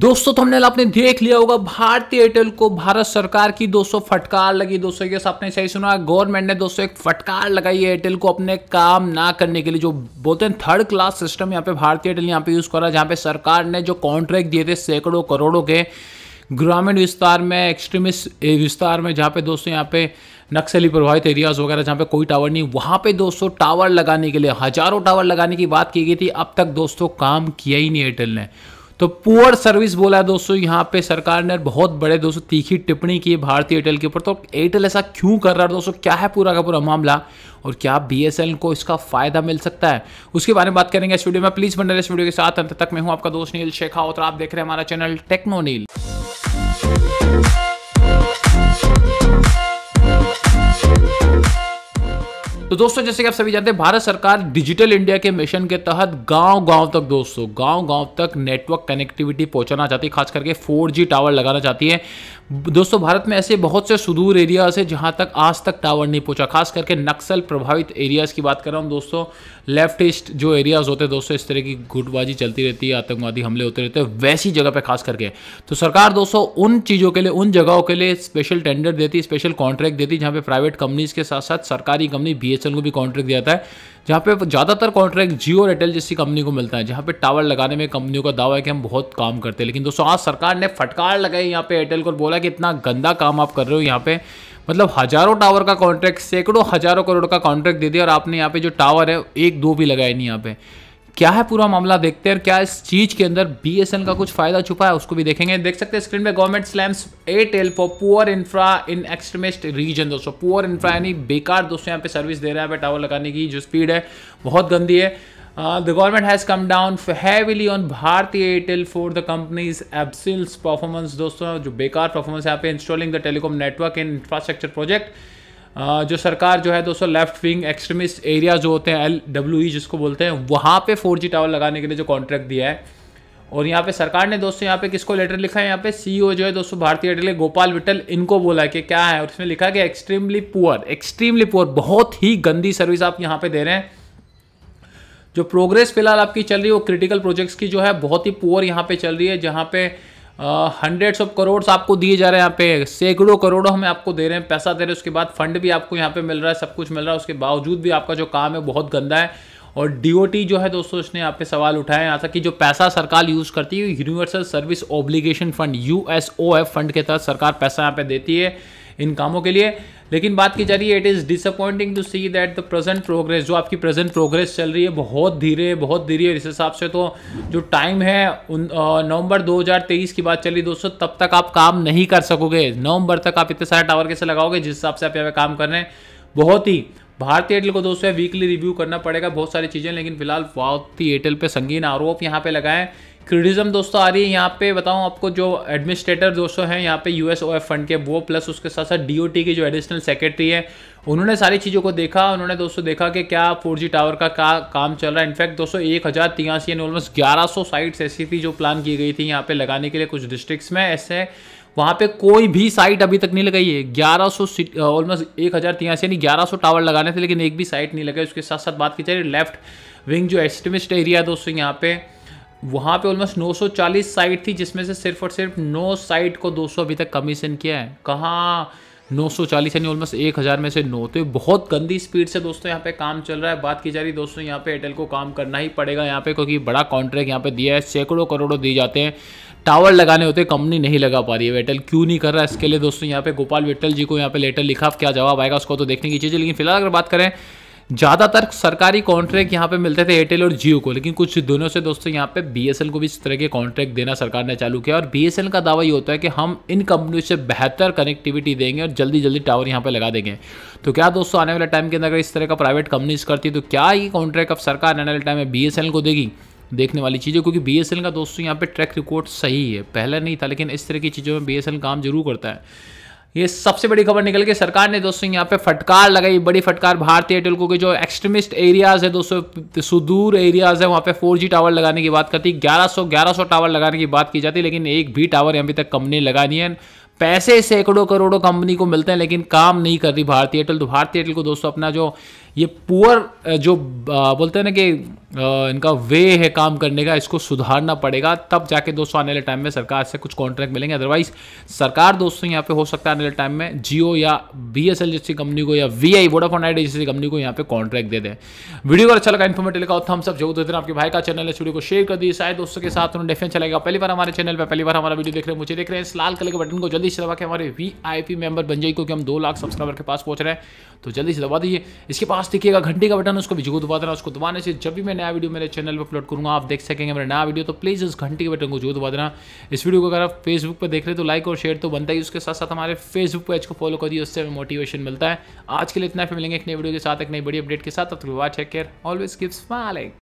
दोस्तों तो हमने आपने देख लिया होगा भारतीय एयरटेल को भारत सरकार की दोस्तों फटकार लगी दोस्तों ये आपने सही सुना गवर्नमेंट ने दोस्तों एक फटकार लगाई है एयरटेल को अपने काम ना करने के लिए जो बोलते हैं थर्ड क्लास सिस्टम यहाँ पे भारतीय एयरटेल यहाँ पे यूज करा जहाँ पे सरकार ने जो कॉन्ट्रैक्ट दिए थे सैकड़ों करोड़ों के ग्रामीण विस्तार में एक्सट्रीमिस्ट विस्तार में जहाँ पे दोस्तों यहाँ पे नक्सली प्रभावित एरियाज वगैरह जहाँ पे कोई टावर नहीं वहाँ पे दोस्तों टावर लगाने के लिए हजारों टावर लगाने की बात की गई थी अब तक दोस्तों काम किया ही नहीं एयरटेल ने तो पुअर सर्विस बोला है दोस्तों यहाँ पे सरकार ने बहुत बड़े दोस्तों तीखी टिप्पणी की भारतीय एयरटेल के ऊपर तो एयरटेल ऐसा क्यों कर रहा है दोस्तों क्या है पूरा का पूरा मामला और क्या बी को इसका फायदा मिल सकता है उसके बारे में बात करेंगे इस वीडियो में प्लीज बन रहे इस वीडियो के साथ अंत तक मैं हूँ आपका दोस्त नील शेखावत और आप देख रहे हैं हमारा चैनल टेक्नो नील तो दोस्तों जैसे कि आप सभी जानते हैं भारत सरकार डिजिटल इंडिया के मिशन के तहत गांव गांव तक दोस्तों गांव गांव तक नेटवर्क कनेक्टिविटी पहुंचाना चाहती है खास करके 4G टावर लगाना चाहती है दोस्तों भारत में ऐसे बहुत से सुदूर एरियाज है जहां तक आज तक टावर नहीं पहुंचा खास करके नक्सल प्रभावित एरियाज की बात कर रहा हूं दोस्तों लेफ्ट ईस्ट जो एरियाज होते हैं दोस्तों इस तरह की गुटबाजी चलती रहती है आतंकवादी हमले होते रहते हैं वैसी जगह पर खास करके तो सरकार दोस्तों उन चीज़ों के लिए उन जगहों के लिए स्पेशल टेंडर देती स्पेशल कॉन्ट्रैक्ट देती जहाँ पे प्राइवेट कंपनीज के साथ साथ सरकारी कंपनी बी बीएसएनएल को भी कॉन्ट्रैक्ट दिया था जहाँ पे ज़्यादातर कॉन्ट्रैक्ट जियो और एयरटेल जैसी कंपनी को मिलता है जहाँ पे टावर लगाने में कंपनियों का दावा है कि हम बहुत काम करते हैं लेकिन दोस्तों आज सरकार ने फटकार लगाई यहाँ पे एयरटेल को बोला कि इतना गंदा काम आप कर रहे हो यहाँ पे मतलब हजारों टावर का कॉन्ट्रैक्ट सैकड़ों हजारों करोड़ का कॉन्ट्रैक्ट दे दिया और आपने यहाँ पे जो टावर है एक दो भी लगाए नहीं यहाँ पे क्या है पूरा मामला देखते हैं और क्या इस चीज के अंदर बी का कुछ फायदा छुपा है उसको भी देखेंगे देख सकते हैं स्क्रीन पे government slams Airtel for poor infra in extremist region दोस्तों पुअर इंफ्रा यानी बेकार दोस्तों यहाँ पे सर्विस दे रहा है टावर लगाने की जो स्पीड है बहुत गंदी है the government has come down heavily on Bharti Airtel for the companies abysmal performance दोस्तों जो बेकार परफॉर्मेंस यहाँ पे installing the telecom network in infrastructure project जो सरकार जो है दोस्तों लेफ्ट विंग एक्सट्रीमिस्ट एरिया जो होते हैं एल डब्ल्यू ई जिसको बोलते हैं वहाँ पे फोर जी टावर लगाने के लिए जो कॉन्ट्रैक्ट दिया है और यहाँ पे सरकार ने दोस्तों यहाँ पे किसको लेटर लिखा है यहाँ पे सी e जो है दोस्तों भारतीय एयरटेल गोपाल विटल इनको बोला है कि क्या है और इसमें लिखा है कि एक्सट्रीमली पुअर एक्सट्रीमली पुअर बहुत ही गंदी सर्विस आप यहाँ पे दे रहे हैं जो प्रोग्रेस फिलहाल आपकी चल रही है वो क्रिटिकल प्रोजेक्ट्स की जो है बहुत ही पुअर यहाँ पे चल रही है जहाँ पे हंड्रेड्स ऑफ करोड़ आपको दिए जा रहे हैं यहाँ पे सैकड़ों करोड़ों हमें आपको दे रहे हैं पैसा दे रहे हैं उसके बाद फंड भी आपको यहाँ पे मिल रहा है सब कुछ मिल रहा है उसके बावजूद भी आपका जो काम है बहुत गंदा है और डीओटी जो है दोस्तों इसने यहाँ पे सवाल उठाया यहाँ तक कि जो पैसा सरकार यूज़ करती है universal service obligation fund U fund के तहत सरकार पैसा यहाँ पे देती है इन कामों के लिए लेकिन बात की जा रही है it is disappointing to see that the present progress जो आपकी प्रेजेंट प्रोग्रेस चल रही है बहुत धीरे बहुत धीरे इस हिसाब से तो जो टाइम है नवंबर 2023 की बात चली दोस्तों तब तक आप काम नहीं कर सकोगे नवंबर तक आप इतने सारे टावर कैसे लगाओगे जिस हिसाब से आप यहाँ काम कर रहे हैं बहुत ही भारतीय एयरटेल को दोस्तों वीकली रिव्यू करना पड़ेगा बहुत सारी चीज़ें लेकिन फिलहाल भारतीय एयरटेल पे संगीन आरोप यहाँ पे लगाएं क्रिटिज्म दोस्तों आ रही है यहाँ पे बताऊँ आपको जो एडमिनिस्ट्रेटर दोस्तों हैं यहाँ पे ओ एफ फंड के वो प्लस उसके साथ साथ टी की जो एडिशनल सेक्रेटरी है उन्होंने सारी चीज़ों को देखा उन्होंने दोस्तों देखा कि क्या फोर टावर का का काम चल रहा है इनफैक्ट दोस्तों एक हज़ार तिरासी यानी ऑलमोस्ट ग्यारह सौ साइट्स ऐसी थी जो प्लान की गई थी यहाँ पे लगाने के लिए कुछ डिस्ट्रिक्ट्स में ऐसे वहाँ पे कोई भी साइट अभी तक नहीं लगाई है ग्यारह सौ ऑलमोस्ट एक हज़ार तिरासी यानी ग्यारह सौ टावर लगाने थे लेकिन एक भी साइट नहीं लगाई उसके साथ साथ बात की जा रही लेफ्ट विंग जो एस्टिमिस्ट एरिया दोस्तों यहाँ पर वहाँ पे ऑलमोस्ट 940 साइट थी जिसमें से सिर्फ और सिर्फ 9 साइट को 200 अभी तक कमीशन किया है कहाँ 940 यानी ऑलमोस्ट एक हजार में से नौ तो बहुत गंदी स्पीड से दोस्तों यहाँ पे काम चल रहा है बात की जा रही दोस्तों यहाँ पे एयरटेल को काम करना ही पड़ेगा यहाँ पे क्योंकि बड़ा कॉन्ट्रैक्ट यहाँ पे दिया है सैकड़ों करोड़ों दिए जाते हैं टावर लगाने होते कंपनी नहीं लगा पा रही है एयरटेल क्यों नहीं कर रहा इसके लिए दोस्तों यहाँ पे गोपाल विट्टल जी को यहाँ पे लेटर लिखा क्या जवाब आएगा उसको तो देखने की चीज़ है लेकिन फिलहाल अगर बात करें ज़्यादातर सरकारी कॉन्ट्रैक्ट यहाँ पे मिलते थे एयरटेल और जियो को लेकिन कुछ दिनों से दोस्तों यहाँ पे बी को भी इस तरह के कॉन्ट्रैक्ट देना सरकार ने चालू किया और बी का दावा ये होता है कि हम इन कंपनियों से बेहतर कनेक्टिविटी देंगे और जल्दी जल्दी टावर यहाँ पर लगा देंगे तो क्या दोस्तों आने वाले टाइम के अंदर अगर इस तरह का प्राइवेट कंपनीज करती है तो क्या ये कॉन्ट्रैक्ट अब सरकार आने वाले टाइम में बी को देगी देखने वाली चीज़ें क्योंकि बी का दोस्तों यहाँ पे ट्रैक रिकॉर्ड सही है पहले नहीं था लेकिन इस तरह की चीज़ों में बी काम जरूर करता है ये सबसे बड़ी खबर निकल के सरकार ने दोस्तों यहाँ पे फटकार लगाई बड़ी फटकार भारतीय एयरटेल को कि जो एक्सट्रीमिस्ट एरियाज है दोस्तों सुदूर एरियाज है वहाँ पे 4G टावर लगाने की बात करती 1100 1100 टावर लगाने की बात की जाती है लेकिन एक भी टावर अभी तक कंपनी लगा नहीं है पैसे सैकड़ों करोड़ों कंपनी को मिलते हैं लेकिन काम नहीं कर रही भारतीय एयरटेल तो भारतीय एयरटेल को दोस्तों अपना जो ये पुअर जो बोलते हैं ना कि इनका वे है काम करने का इसको सुधारना पड़ेगा तब जाके दोस्तों आने वाले टाइम में सरकार से कुछ कॉन्ट्रैक्ट मिलेंगे अदरवाइज सरकार दोस्तों यहाँ पे हो सकता है आने वाले टाइम में जियो या बी एस एल जैसी कंपनी को या वी आई वोडाफोन आइडिया जैसी कंपनी को यहाँ पे कॉन्ट्रैक्ट दे दें वीडियो अगर अच्छा लगा इन्फॉर्मेटिव लगा हम सब तो जरूर देते हैं आपके भाई का चैनल है वीडियो को शेयर कर दिए शायद दोस्तों के साथ उन्होंने डेफिनेट चलेगा पहली बार हमारे चैनल पर पहली बार हमारा वीडियो देख रहे हैं मुझे देख रहे हैं इस लाल कलर के बटन को जल्दी से दबा के हमारे वी आई पी मेंबर बन जाइए क्योंकि हम दो लाख सब्सक्राइबर के पास पहुंच रहे हैं तो जल्दी से दबा दीजिए इसके पास पास दिखेगा घंटी का बटन उसको भी जो दबा देना उसको दबाने से जब भी मैं नया वीडियो मेरे चैनल पर अपलोड करूंगा आप देख सकेंगे मेरा नया वीडियो तो प्लीज़ उस घंटी के बटन को जो दबा देना इस वीडियो को अगर आप फेसबुक पर देख रहे तो लाइक और शेयर तो बनता ही उसके साथ साथ हमारे फेसबुक पेज को फॉलो करिए उससे हमें मोटिवेशन मिलता है आज के लिए इतना फिर मिलेंगे एक नई वीडियो के साथ एक नई बड़ी अपडेट के साथ watch care always give smiling